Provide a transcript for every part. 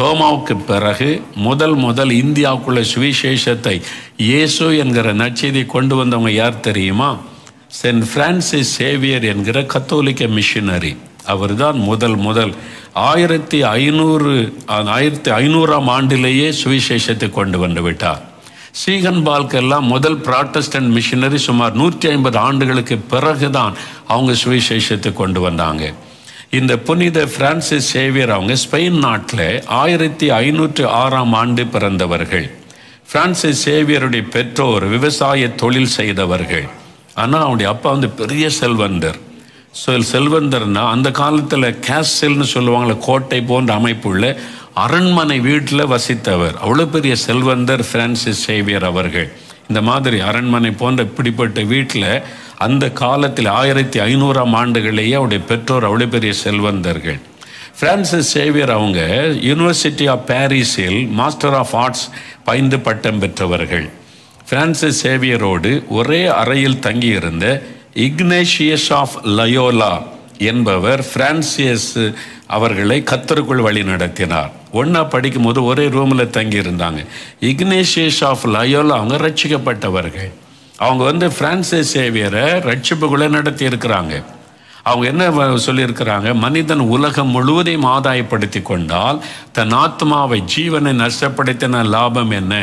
தோமாவுக்கு பிறகு முதல் முதல் இந்தியாவுக்குள்ள சுவிசேஷத்தை இயேசு என்கிற நச்செய்தி கொண்டு வந்தவங்க யார் தெரியுமா சென்ட் பிரான்சிஸ் சேவியர் என்கிற கத்தோலிக்க மிஷினரி அவர் தான் முதல் முதல் ஆயிரத்தி ஐநூறு ஆயிரத்தி ஐநூறாம் ஆண்டிலேயே சுவிசேஷத்தை கொண்டு வந்து விட்டார் ஸ்ரீகன் பால்கெல்லாம் முதல் ப்ராட்டஸ்டன்ட் மிஷினரி சுமார் நூற்றி ஐம்பது ஆண்டுகளுக்கு பிறகுதான் அவங்க சுவிசேஷத்தை கொண்டு வந்தாங்க இந்த புனித பிரான்சிஸ் சேவியர் அவங்க ஸ்பெயின் நாட்டில் ஆயிரத்தி ஐநூற்று ஆறாம் ஆண்டு பிறந்தவர்கள் பிரான்சிஸ் சேவியருடைய பெற்றோர் விவசாய தொழில் செய்தவர்கள் ஆனால் அவனுடைய அப்பா வந்து பெரிய செல்வந்தர் ஸோ செல்வந்தர்னா அந்த காலத்தில் கேஸ்டில்னு சொல்லுவாங்களே கோட்டை போன்ற அமைப்புள்ள அரண்மனை வீட்டில் வசித்தவர் அவ்வளோ பெரிய செல்வந்தர் பிரான்சிஸ் சேவியர் அவர்கள் இந்த மாதிரி அரண்மனை போன்ற இப்படிப்பட்ட வீட்டில் அந்த காலத்தில் ஆயிரத்தி ஐநூறாம் ஆண்டுகளிலேயே அவருடைய பெற்றோர் அவ்வளோ பெரிய செல்வந்தர்கள் ஃப்ரான்சிஸ் சேவியர் அவங்க யூனிவர்சிட்டி ஆஃப் பாரிஸில் மாஸ்டர் ஆஃப் ஆர்ட்ஸ் பயின்று பட்டம் பெற்றவர்கள் ஃப்ரான்சிஸ் சேவியரோடு ஒரே அறையில் தங்கியிருந்த இக்னேஷியஸ் ஆஃப் லயோலா என்பவர் பிரான்சியஸ் அவர்களை கத்தருக்குள் வழி நடத்தினார் ஒன்றா படிக்கும்போது ஒரே ரூமில் தங்கியிருந்தாங்க இக்னேஷியஸ் ஆஃப் லயோலா அவங்க ரட்சிக்கப்பட்டவர்கள் அவங்க வந்து பிரான்சிஸ் சேவியரை ரட்சிப்புக்குள்ளே நடத்தி இருக்கிறாங்க அவங்க என்ன சொல்லியிருக்கிறாங்க மனிதன் உலகம் முழுவதையும் ஆதாயப்படுத்தி கொண்டால் தன் ஆத்மாவை ஜீவனை நஷ்டப்படுத்தின லாபம் என்ன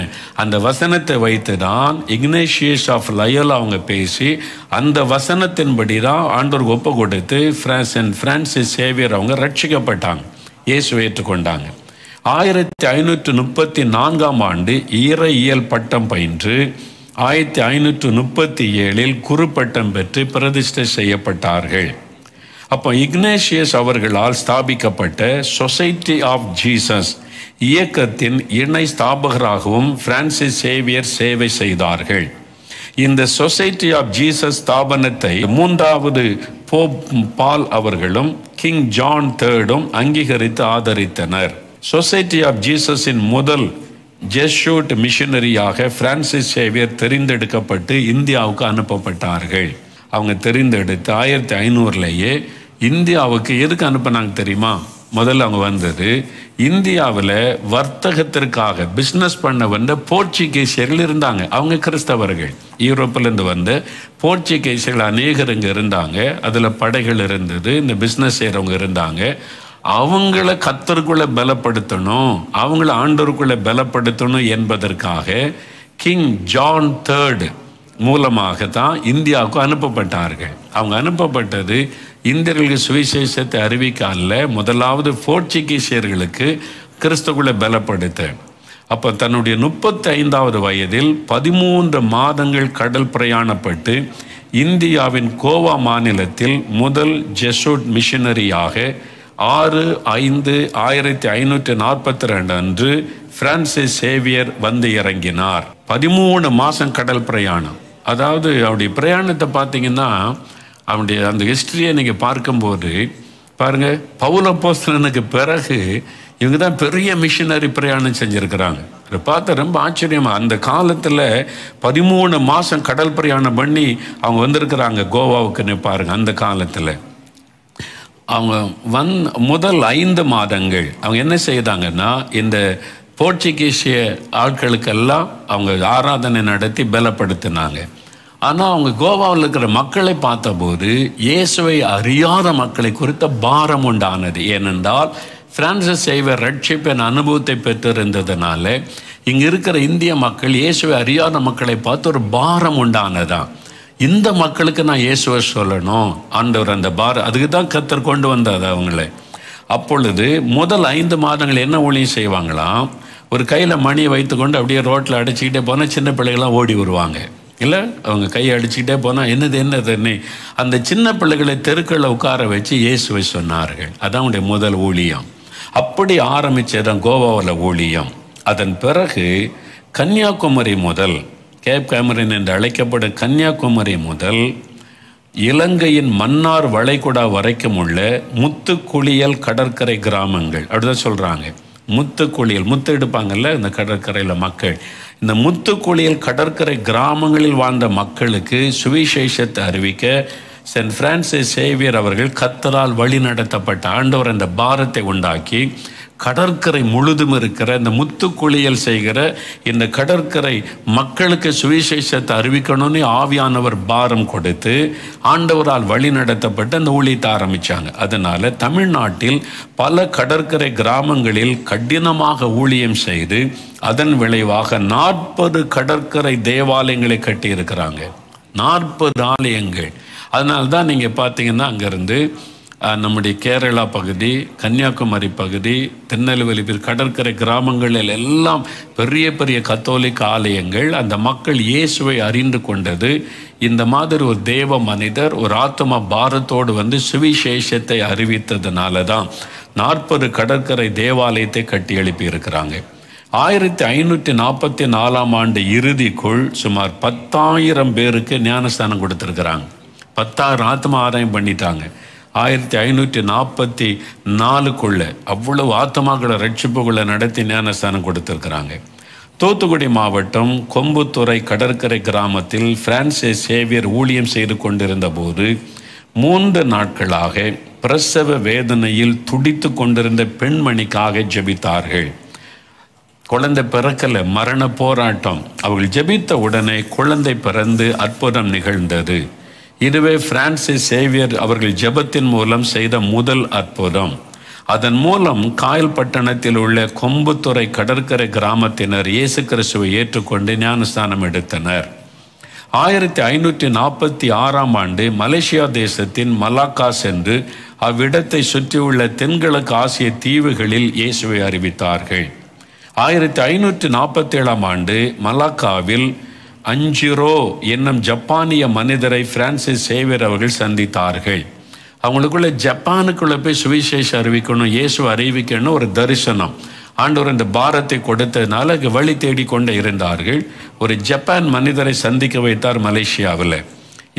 அந்த வசனத்தை வைத்து தான் இக்னேஷியஸ் ஆஃப் லயல் அவங்க பேசி அந்த வசனத்தின்படி தான் ஆண்டோர் ஒப்பு கொடுத்து பிரான்ஸ் அண்ட் பிரான்சிஸ் சேவியர் அவங்க ரட்சிக்கப்பட்டாங்க இயேசு ஏற்றுக்கொண்டாங்க ஆயிரத்தி ஐநூற்றி முப்பத்தி நான்காம் ஆண்டு ஈர இயல் பட்டம் பயின்று ஆயிரத்தி ஐநூற்று முப்பத்தி ஏழில் குறுப்பட்டம் பெற்று பிரதிஷ்டை செய்யப்பட்டார்கள் அப்போ இக்னேஷியஸ் அவர்களால் ஸ்தாபிக்கப்பட்ட சொசைட்டி ஆஃப் ஜீசஸ் இயக்கத்தின் இணை ஸ்தாபகராகவும் பிரான்சிஸ் சேவியர் சேவை செய்தார்கள் இந்த சொசைட்டி ஆஃப் ஜீசஸ் ஸ்தாபனத்தை மூன்றாவது போப் பால் அவர்களும் கிங் ஜான் தேர்டும் அங்கீகரித்து ஆதரித்தனர் சொசைட்டி ஆஃப் ஜீசஸின் முதல் ஜெஷோட் மிஷனரியாக பிரான்சிஸ் சேவியர் தெரிந்தெடுக்கப்பட்டு இந்தியாவுக்கு அனுப்பப்பட்டார்கள் அவங்க தெரிந்தெடுத்து ஆயிரத்தி ஐநூறுலேயே இந்தியாவுக்கு எதுக்கு அனுப்பினாங்க தெரியுமா முதல்ல அவங்க வந்தது இந்தியாவில் வர்த்தகத்திற்காக பிஸ்னஸ் பண்ண வந்த போர்ச்சுகீசியர்கள் இருந்தாங்க அவங்க கிறிஸ்தவர்கள் யூரோப்பிலேருந்து வந்த போர்ச்சுகீசியர்கள் அநேகர் இங்கே இருந்தாங்க அதில் படைகள் இருந்தது இந்த பிஸ்னஸ் செய்கிறவங்க இருந்தாங்க அவங்கள கத்தருக்குள்ளே பலப்படுத்தணும் அவங்கள ஆண்டோருக்குள்ளே பலப்படுத்தணும் என்பதற்காக கிங் ஜான் தேர்டு மூலமாக தான் இந்தியாவுக்கு அனுப்பப்பட்டார்கள் அவங்க அனுப்பப்பட்டது இந்தியர்களுக்கு சுவிசேஷத்தை அறிவிக்க அல்ல முதலாவது போர்ச்சுகீசியர்களுக்கு கிறிஸ்துக்குள்ளே பலப்படுத்த அப்போ தன்னுடைய முப்பத்தி ஐந்தாவது வயதில் பதிமூன்று மாதங்கள் கடல் பிரயாணப்பட்டு இந்தியாவின் கோவா மாநிலத்தில் முதல் ஜெசூட் மிஷனரியாக ஆறு ஐந்து ஆயிரத்தி ஐநூற்றி நாற்பத்தி ரெண்டு அன்று பிரான்சிஸ் சேவியர் வந்து இறங்கினார் பதிமூணு மாதம் கடல் பிரயாணம் அதாவது அவருடைய பிரயாணத்தை பார்த்தீங்கன்னா அவனுடைய அந்த ஹிஸ்ட்ரியை நீங்கள் பார்க்கும்போது பாருங்கள் பவுல பிறகு இவங்க தான் பெரிய மிஷினரி பிரயாணம் செஞ்சுருக்கிறாங்க இதை பார்த்தா ரொம்ப ஆச்சரியமாக அந்த காலத்தில் பதிமூணு மாதம் கடல் பிரயாணம் பண்ணி அவங்க வந்திருக்கிறாங்க கோவாவுக்குன்னு பாருங்கள் அந்த காலத்தில் அவங்க வந் முதல் ஐந்து மாதங்கள் அவங்க என்ன செய்தாங்கன்னா இந்த போர்ச்சுகீசிய ஆட்களுக்கெல்லாம் அவங்க ஆராதனை நடத்தி பலப்படுத்தினாங்க ஆனால் அவங்க கோவாவில் இருக்கிற மக்களை பார்த்தபோது இயேசுவை அறியாத மக்களை குறித்த பாரம் உண்டானது ஏனென்றால் பிரான்சிஸ் சேவர் ரட்சிப்பின் அனுபவத்தை பெற்றிருந்ததுனால இங்கே இருக்கிற இந்திய மக்கள் இயேசுவை அறியாத மக்களை பார்த்து ஒரு பாரம் உண்டானதான் இந்த மக்களுக்கு நான் இயேசுவை சொல்லணும் ஆண்டவர் அந்த பார அதுக்கு தான் கத்தர் கொண்டு வந்தார் அவங்கள அப்பொழுது முதல் ஐந்து மாதங்கள் என்ன ஊழியம் செய்வாங்களாம் ஒரு கையில் மணியை வைத்துக்கொண்டு அப்படியே ரோட்டில் அடிச்சுக்கிட்டே போனால் சின்ன பிள்ளைகள்லாம் ஓடி வருவாங்க இல்லை அவங்க கையை அடிச்சுக்கிட்டே போனால் என்னது என்னது என்ன அந்த சின்ன பிள்ளைகளை தெருக்களில் உட்கார வச்சு இயேசுவை சொன்னார்கள் அதான் அவனுடைய முதல் ஊழியம் அப்படி ஆரம்பித்ததான் கோவாவில் ஊழியம் அதன் பிறகு கன்னியாகுமரி முதல் கேப் கேமரன் என்று அழைக்கப்படும் கன்னியாகுமரி முதல் இலங்கையின் மன்னார் வளைகுடா வரைக்கும் உள்ள முத்துக்குளியல் கடற்கரை கிராமங்கள் அப்படிதான் சொல்கிறாங்க முத்துக்குளியல் முத்து எடுப்பாங்கல்ல இந்த கடற்கரையில் மக்கள் இந்த முத்துக்குளியல் கடற்கரை கிராமங்களில் வாழ்ந்த மக்களுக்கு சுவிசேஷத்தை அறிவிக்க சென்ட் பிரான்சிஸ் சேவியர் அவர்கள் கத்தரால் வழி நடத்தப்பட்ட ஆண்டவர் அந்த பாரத்தை உண்டாக்கி கடற்கரை முழுதும் இருக்கிற இந்த முத்துக்குளியல் செய்கிற இந்த கடற்கரை மக்களுக்கு சுவிசேஷத்தை அறிவிக்கணும்னு ஆவியானவர் பாரம் கொடுத்து ஆண்டவரால் வழி நடத்தப்பட்டு அந்த ஊழியத்தை ஆரம்பித்தாங்க அதனால் தமிழ்நாட்டில் பல கடற்கரை கிராமங்களில் கடினமாக ஊழியம் செய்து அதன் விளைவாக நாற்பது கடற்கரை தேவாலயங்களை கட்டியிருக்கிறாங்க நாற்பது ஆலயங்கள் அதனால்தான் நீங்கள் பார்த்தீங்கன்னா அங்கேருந்து நம்முடைய கேரளா பகுதி கன்னியாகுமரி பகுதி திருநெல்வேலி கடற்கரை கிராமங்களில் எல்லாம் பெரிய பெரிய கத்தோலிக்க ஆலயங்கள் அந்த மக்கள் இயேசுவை அறிந்து கொண்டது இந்த மாதிரி ஒரு தேவ மனிதர் ஒரு ஆத்ம பாரத்தோடு வந்து சுவிசேஷத்தை அறிவித்ததுனால தான் நாற்பது கடற்கரை தேவாலயத்தை கட்டி எழுப்பியிருக்கிறாங்க ஆயிரத்தி ஐநூற்றி நாற்பத்தி நாலாம் ஆண்டு இறுதிக்குள் சுமார் பத்தாயிரம் பேருக்கு ஞானஸ்தானம் கொடுத்துருக்குறாங்க பத்தாயிரம் ஆத்மா ஆதாயம் பண்ணிட்டாங்க ஆயிரத்தி ஐநூற்றி நாற்பத்தி நாலுக்குள்ளே அவ்வளவு ஆத்தமாக்களை ரட்சிப்புக்குள்ளே நடத்தி ஞானஸ்தானம் கொடுத்துருக்குறாங்க தூத்துக்குடி மாவட்டம் கொம்புத்துறை கடற்கரை கிராமத்தில் பிரான்சிஸ் சேவியர் ஊழியம் செய்து கொண்டிருந்த போது மூன்று நாட்களாக பிரசவ வேதனையில் துடித்து கொண்டிருந்த பெண்மணிக்காக ஜெபித்தார்கள் குழந்தை பிறக்கல மரண போராட்டம் அவர்கள் ஜெபித்த உடனே குழந்தை பிறந்து அற்புதம் நிகழ்ந்தது இதுவே பிரான்சிஸ் சேவியர் அவர்கள் ஜெபத்தின் மூலம் செய்த முதல் அற்புதம் அதன் மூலம் காயல் பட்டணத்தில் உள்ள கொம்புத்துறை கடற்கரை கிராமத்தினர் இயேசு கிறிஸ்துவை ஏற்றுக்கொண்டு ஞானஸ்தானம் எடுத்தனர் ஆயிரத்தி ஐநூற்றி நாற்பத்தி ஆறாம் ஆண்டு மலேசியா தேசத்தின் மலாக்கா சென்று அவ்விடத்தை சுற்றியுள்ள தென்கிழக்கு ஆசிய தீவுகளில் இயேசுவை அறிவித்தார்கள் ஆயிரத்தி ஐநூற்றி நாற்பத்தேழாம் ஆண்டு மலாக்காவில் அஞ்சிரோ என்னும் ஜப்பானிய மனிதரை பிரான்சிஸ் சேவியர் அவர்கள் சந்தித்தார்கள் அவங்களுக்குள்ள ஜப்பானுக்குள்ளே போய் சுவிசேஷம் அறிவிக்கணும் இயேசு அறிவிக்கணும் ஒரு தரிசனம் ஆண்டவர் இந்த பாரத்தை கொடுத்ததுனால அங்கே வழி தேடிக்கொண்டு இருந்தார்கள் ஒரு ஜப்பான் மனிதரை சந்திக்க வைத்தார் மலேசியாவில்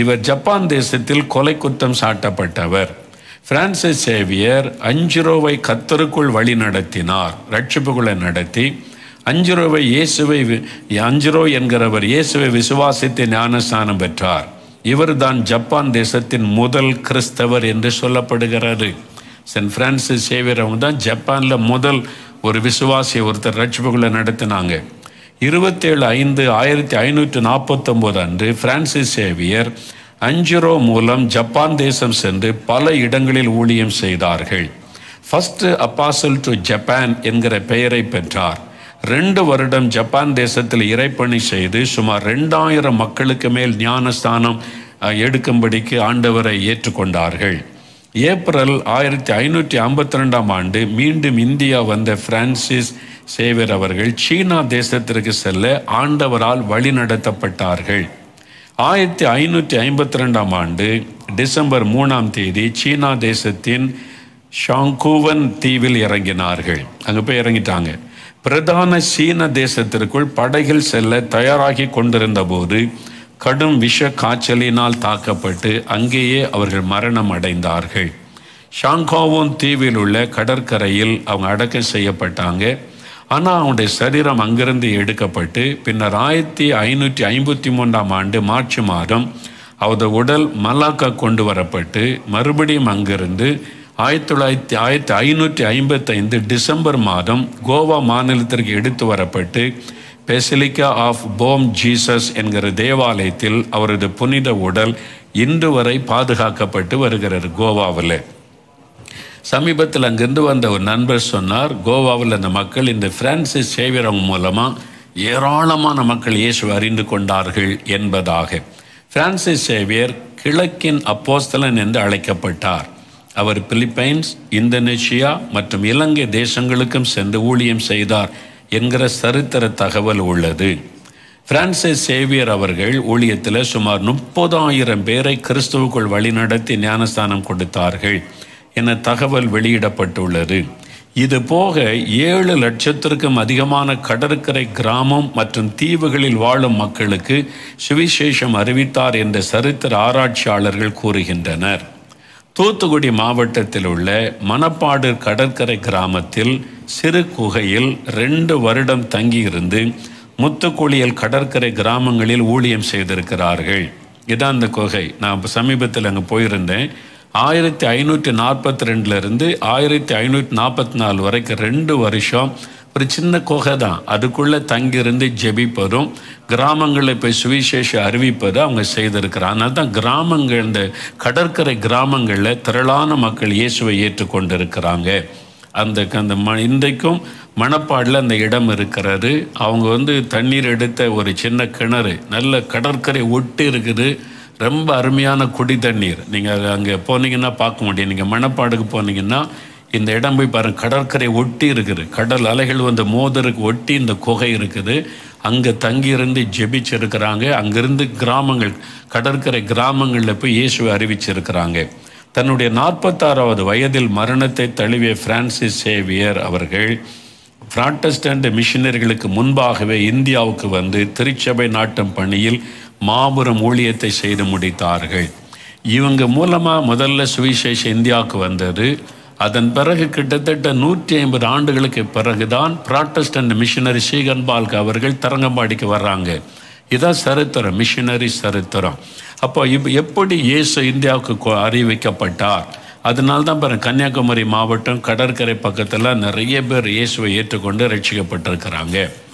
இவர் ஜப்பான் தேசத்தில் கொலை குத்தம் சாட்டப்பட்டவர் பிரான்சிஸ் சேவியர் அஞ்சிரோவை கத்தருக்குள் வழி நடத்தினார் ரட்சிப்புகளை நடத்தி அஞ்சு ரூபாய் இயேசுவை அஞ்சு ரூபாய் என்கிறவர் இயேசுவை விசுவாசித்து ஞானஸ்தானம் பெற்றார் இவர்தான் ஜப்பான் தேசத்தின் முதல் கிறிஸ்தவர் என்று சொல்லப்படுகிறாரு சென்ட் பிரான்சிஸ் சேவியர் அவங்க தான் ஜப்பானில் முதல் ஒரு விசுவாசியை ஒருத்தர் ரட்சிப்புகளை நடத்தினாங்க இருபத்தேழு ஐந்து ஆயிரத்தி ஐநூற்றி நாற்பத்தொம்போது அன்று பிரான்சிஸ் சேவியர் அஞ்சுரோ மூலம் ஜப்பான் தேசம் சென்று பல இடங்களில் ஊழியம் செய்தார்கள் ஃபஸ்ட்டு அப்பாசல் டு ஜப்பான் என்கிற பெயரை பெற்றார் ரெண்டு வருடம் ஜப்பான் தேசத்தில் இறைப்பணி செய்து சுமார் ரெண்டாயிரம் மக்களுக்கு மேல் ஞானஸ்தானம் எடுக்கும்படிக்கு ஆண்டவரை ஏற்றுக்கொண்டார்கள் ஏப்ரல் ஆயிரத்தி ஐநூற்றி ஐம்பத்தி ரெண்டாம் ஆண்டு மீண்டும் இந்தியா வந்த பிரான்சிஸ் சேவியர் அவர்கள் சீனா தேசத்திற்கு செல்ல ஆண்டவரால் வழிநடத்தப்பட்டார்கள் ஆயிரத்தி ஐநூற்றி ஐம்பத்தி ரெண்டாம் ஆண்டு டிசம்பர் மூணாம் தேதி சீனா தேசத்தின் ஷாங்கூவன் தீவில் இறங்கினார்கள் அங்கே போய் இறங்கிட்டாங்க பிரதான சீன தேசத்திற்குள் படைகள் செல்ல தயாராகி கொண்டிருந்த போது கடும் விஷ காய்ச்சலினால் தாக்கப்பட்டு அங்கேயே அவர்கள் மரணம் அடைந்தார்கள் ஷாங்காவோன் தீவில் உள்ள கடற்கரையில் அவங்க அடக்கம் செய்யப்பட்டாங்க ஆனால் அவனுடைய சரீரம் அங்கிருந்து எடுக்கப்பட்டு பின்னர் ஆயிரத்தி ஐநூற்றி ஐம்பத்தி மூன்றாம் ஆண்டு மார்ச் மாதம் அவரது உடல் மலாக்கா கொண்டு வரப்பட்டு மறுபடியும் அங்கிருந்து ஆயிரத்தி தொள்ளாயிரத்தி ஆயிரத்தி ஐநூற்றி ஐம்பத்தைந்து டிசம்பர் மாதம் கோவா மாநிலத்திற்கு எடுத்து வரப்பட்டு பெசிலிக்கா ஆஃப் போம் ஜீசஸ் என்கிற தேவாலயத்தில் அவரது புனித உடல் இன்று வரை பாதுகாக்கப்பட்டு வருகிறது கோவாவில் சமீபத்தில் அங்கிருந்து வந்த ஒரு நண்பர் சொன்னார் கோவாவில் அந்த மக்கள் இந்த பிரான்சிஸ் சேவியரங்க மூலமாக ஏராளமான மக்கள் இயேசு அறிந்து கொண்டார்கள் என்பதாக பிரான்சிஸ் சேவியர் கிழக்கின் அப்போஸ்தலன் என்று அழைக்கப்பட்டார் அவர் பிலிப்பைன்ஸ் இந்தோனேஷியா மற்றும் இலங்கை தேசங்களுக்கும் சென்று ஊழியம் செய்தார் என்கிற சரித்திர தகவல் உள்ளது பிரான்சிஸ் சேவியர் அவர்கள் ஊழியத்தில் சுமார் முப்பதாயிரம் பேரை கிறிஸ்துவுக்குள் வழிநடத்தி ஞானஸ்தானம் கொடுத்தார்கள் என தகவல் வெளியிடப்பட்டுள்ளது இது போக ஏழு லட்சத்திற்கும் அதிகமான கடற்கரை கிராமம் மற்றும் தீவுகளில் வாழும் மக்களுக்கு சுவிசேஷம் அறிவித்தார் என்று சரித்திர ஆராய்ச்சியாளர்கள் கூறுகின்றனர் தூத்துக்குடி மாவட்டத்தில் உள்ள மணப்பாடு கடற்கரை கிராமத்தில் சிறு குகையில் ரெண்டு வருடம் தங்கியிருந்து முத்துக்குளியல் கடற்கரை கிராமங்களில் ஊழியம் செய்திருக்கிறார்கள் இதான் அந்த குகை நான் சமீபத்தில் அங்கே போயிருந்தேன் ஆயிரத்தி ஐநூற்றி நாற்பத்தி ரெண்டுலேருந்து ஆயிரத்தி ஐநூற்றி நாற்பத்தி நாலு வரைக்கும் ரெண்டு வருஷம் ஒரு சின்ன குகை தான் அதுக்குள்ளே தங்கியிருந்து ஜெபிப்பதும் கிராமங்களில் போய் சுவிசேஷம் அறிவிப்பதை அவங்க செய்திருக்கிறார் அதனால தான் கிராமங்கள் இந்த கடற்கரை கிராமங்களில் திரளான மக்கள் இயேசுவை ஏற்றுக்கொண்டிருக்கிறாங்க அந்த அந்த ம இன்றைக்கும் மணப்பாடில் அந்த இடம் இருக்கிறது அவங்க வந்து தண்ணீர் எடுத்த ஒரு சின்ன கிணறு நல்ல கடற்கரை ஒட்டு இருக்குது ரொம்ப அருமையான குடி தண்ணீர் நீங்கள் அங்கே போனீங்கன்னா பார்க்க முடியும் நீங்கள் மணப்பாடுக்கு போனீங்கன்னா இந்த இடம் போய் பாருங்கள் கடற்கரை ஒட்டி இருக்குது கடல் அலைகள் வந்து மோதருக்கு ஒட்டி இந்த குகை இருக்குது அங்கே தங்கியிருந்து ஜெபிச்சிருக்கிறாங்க அங்கிருந்து கிராமங்கள் கடற்கரை கிராமங்களில் போய் இயேசுவை அறிவிச்சிருக்கிறாங்க தன்னுடைய நாற்பத்தாறாவது வயதில் மரணத்தை தழுவிய பிரான்சிஸ் சேவியர் அவர்கள் பிராட்டஸ்டன்ட் மிஷினர்களுக்கு முன்பாகவே இந்தியாவுக்கு வந்து திருச்சபை நாட்டம் பணியில் மாபெரும் ஊழியத்தை செய்து முடித்தார்கள் இவங்க மூலமாக முதல்ல சுவிசேஷ இந்தியாவுக்கு வந்தது அதன் பிறகு கிட்டத்தட்ட நூற்றி ஐம்பது ஆண்டுகளுக்கு பிறகுதான் ப்ராட்டஸ்டன்ட் மிஷினரி ஸ்ரீகன்பால்க் அவர்கள் தரங்கம்பாடிக்கு வர்றாங்க இதான் சரித்திரம் மிஷினரி சரித்திரம் அப்போ இப் எப்படி இயேசு இந்தியாவுக்கு அறிவிக்கப்பட்டார் அதனால தான் பிற கன்னியாகுமரி மாவட்டம் கடற்கரை பக்கத்தில் நிறைய பேர் இயேசுவை ஏற்றுக்கொண்டு ரட்சிக்கப்பட்டிருக்கிறாங்க